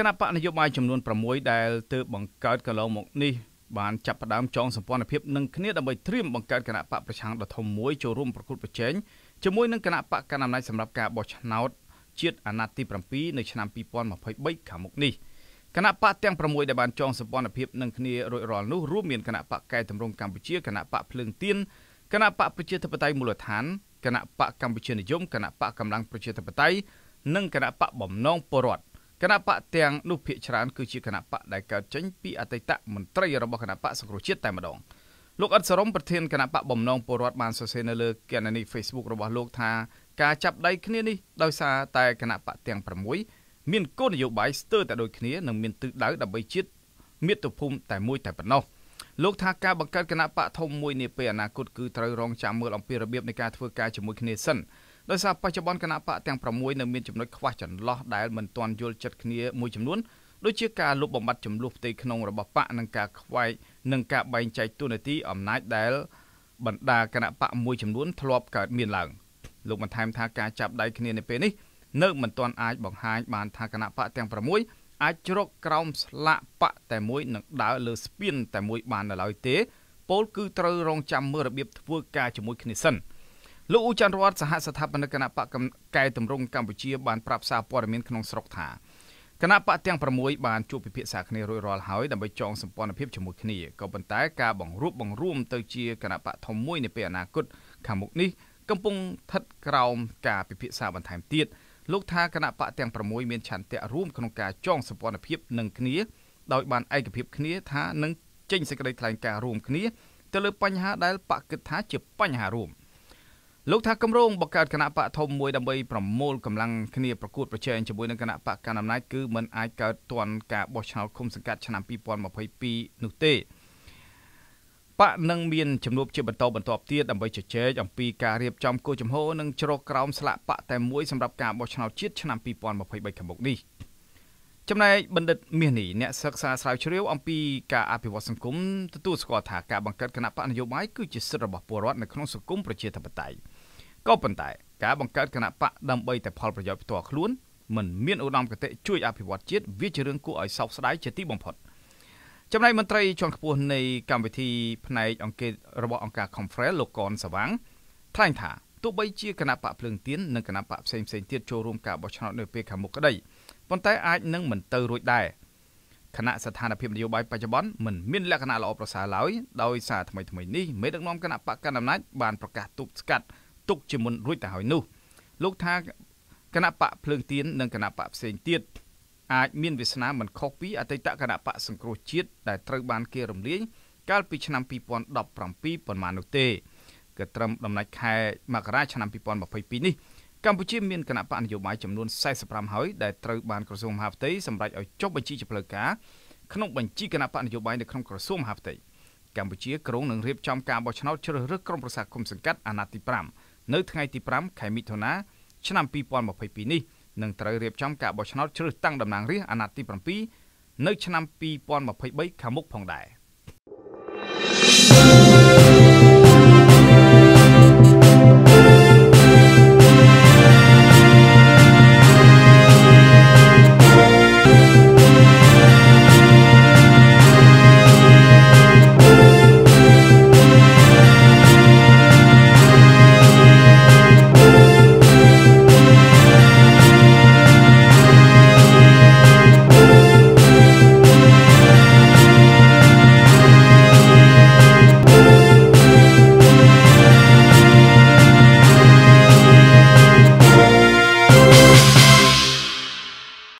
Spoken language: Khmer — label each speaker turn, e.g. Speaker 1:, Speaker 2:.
Speaker 1: គណៈបកនយោបាយចំនួន6ដែលទើបបង្កើតកន្លងមកនេះបានចាប់ផ្ដើមចងសម្ព័ន្ធភាពនឹងគ្នាដើម្បីត្រៀមបង្កើតគណៈបកប្រឆាំងដ៏ធំមួយចូលរួមប្រគល់ប្រជែងជាមួយនឹងគណៈបកកណ្ដាលអំណាចសម្រាប់ការបោះឆ្នោតជាតិអាណត្តិទី7នៅឆ្នាំ2023ខាងមុខនេះគណៈបកទាំង6ដែលបានចងសម្ព័ន្ធភាពនឹងគ្នារួចរាល់នោះរួមមានគណៈបកកែតម្រង់កម្ពុជាគណៈបកភ្លើងទៀនគណៈបកប្រជាធិបតេយ្យមូលដ្ឋានគណៈបកកម្ពុជានិយមគណៈបកកម្លាំងប្រជាធិបតេយ្យនិងគណៈបកបំណងពលរដ្ឋគណៈបកទាំងនោះភាកច្រើនគឺជាគណៈបកដែលកើតចេញពីអតីតមន្ត្រីរបស់គណៈបកសង្គ្រោះជាតិតែម្ដងលោកអ៊ិតសរមប្រធានគណៈបកបំណងពលរដ្ឋបានសរសេរនៅលើគណនី Facebook របស់លោកថាការចាប់ដៃគ្នានេះដោយសារតែគណៈបកទាំង6មានគោលនយោបាយស្ទើរតែដូចគ្នានិងមានទិសដៅដើម្បីជាតិមាតុភូមិតែមួយតែប៉ុណ្ណោះលោកថាការបង្កើតគណៈបកធំមួយនាពេលអនាគតគឺត្រូវរងចាំមើលអំពីរបៀបនៃការធ្វើការជាមួយគ្នាសិនដោយសារបច្ចុប្បន្នគណៈបកទាំង6នៅមានចំណុចខ្វះចន្លោះដែលមិនទាន់យល់ចិត្តគ្នាមួយចំនួនដូចជាការលុបបំបាត់ចំនួនផ្ទៃក្នុងរបស់បកនិងការខ្វែកនិងការបែងចែកទូនាទីអំណាចដែលបណ្ដាគណៈបកមួយចំនួនធ្លាប់កើតមានឡើងលោកបន្ថែមថាការចាប់ដៃគ្នានៅពេលនេះ នៅមិនទាន់អាចបង្ហាញបានថាគណៈបកទាំង6អាចជ្រកក្រោមស្លាកបកតែមួយនិងដើរលើស្ពានតែមួយបាននៅឡើយទេពលគឺត្រូវរងចាំមើលរបៀបធ្វើការជាមួយគ្នាសិន។លោកអ៊ូចាន់រតសហស្ថាបនិកគណៈបកកែតម្រង់កម្ពុជាបានប្រាប់សារព័ត៌មានក្នុងស្រុកថាគណៈបកទាំង6បានជួបពិភាក្សាគ្នារួចរាល់ហើយដើម្បីចងសម្ព័ន្ធភាពជាមួយគ្នាក៏ប៉ុន្តែការបង្រួបបង្រួម ទៅជាគណៈបកធំមួយនៅពេលអនាគតខាងមុខនេះកំពុងស្ថិតក្រោមការពិភាក្សាបន្ថែមទៀតលោកថាគណៈបកទាំង6មានឆន្ទៈរួមក្នុងការចងសម្ព័ន្ធភាពនឹងគ្នា ដោយបានឯកភាពគ្នា ថានឹងចេញសេចក្តីថ្លែងការណ៍រួមគ្នាទៅលើបញ្ហាដែលបកគិតថាជាបញ្ហារួម។លោកថាគម្រោងបង្កើតគណៈបកធំមួយដើម្បីប្រមូលកម្លាំងគ្នាប្រកួតប្រជែងជាមួយនឹងគណៈបកកណ្ដាលអំណាចគឺมันអាចកើតទាន់ការបោះឆ្នោតឃុំសង្កាត់ឆ្នាំ2022នោះទេបកនឹងមានចំនួនជាបន្តបន្ទាប់ទៀតដើម្បីជជែកអំពីការរៀបចំគោលជំហរនិងជ្រោះក្រោមស្លាកបកតែមួយសម្រាប់ការបោះឆ្នោតជាតិឆ្នាំ2023ខាងមុខនេះចំណែកបណ្ឌិតមាសនេះអ្នកសិក្សាស្រាវជ្រាវអំពីការអភិវឌ្ឍសង្គមទទួលស្គាល់ថាការបង្កើតគណៈបកនយោបាយគឺជាសិទ្ធិរបស់ពលរដ្ឋនៅក្នុងសង្គមប្រជាធិបតេយ្យក៏ប៉ុន្តែការបង្កើតគណៈបកដើម្បីតែផលប្រយោជន៍ផ្ទាល់ខ្លួនមិនមានឧត្តមគតិជួយអភិវឌ្ឍជាតិវាជារឿងគួរឲ្យសោកស្ដាយជាទីបំផុត ចំណែកមន្ត្រីជាន់ខ្ពស់នៃកម្មវិធីផ្នែកអង្គការរបស់អង្គការ Conference លោកកនសវាងថ្លែងថាទោះបីជាគណៈបកភ្លើងទៀននិងគណៈបកផ្សេងផ្សេងទៀតចូលរួមការបោះឆ្នោតនៅពេលខាងមុខក្តីប៉ុន្តែអាចនឹងមិនទៅរួចដែរគណៈស្ថានភាពនយោបាយបច្ចុប្បន្នមិនមាន លក្ខណៈល្អប្រសើរឡើយដោយសារថ្មីថ្មីនេះមេដឹកនាំគណៈបកកណ្ដាលអំណាចបានប្រកាសទប់ស្កាត់ទុកជាមុនរួចទៅហើយនោះលោកថាគណៈបកភ្លើងទៀននិងគណៈបកផ្សេងទៀតអាចមានវាសនាមិនខុសពីអតីតគណៈបកសង្គ្រោះជាតិដែលត្រូវបានគេរំលាយកាលពីឆ្នាំ2017ប៉ុន្មាននោះទេក៏ត្រឹមដំណាច់ខែមករាឆ្នាំ2022នេះកម្ពុជាមានគណៈបកនយោបាយចំនួន45ហើយដែលត្រូវបានក្រសួងមហាផ្ទៃសម្រេចឲ្យចុះបញ្ជីជាផ្លូវការក្នុងបញ្ជីគណៈបកនយោបាយនៅក្នុងក្រសួងមហាផ្ទៃកម្ពុជាក្រុងនឹងរៀបចំការបោះឆ្នោតជ្រើសរើសក្រុមប្រឹក្សាគុំសង្កាត់អាណត្តិទី5នៅថ្ងៃទី5ខែមិថុនាឆ្នាំ2022នេះនឹងត្រូវរៀបចំការបោះឆ្នោតជ្រើសតាំងតំណាងរាស្ត្រអាណត្តិទី7នៅឆ្នាំ2023ខាងមុខផងដែរ។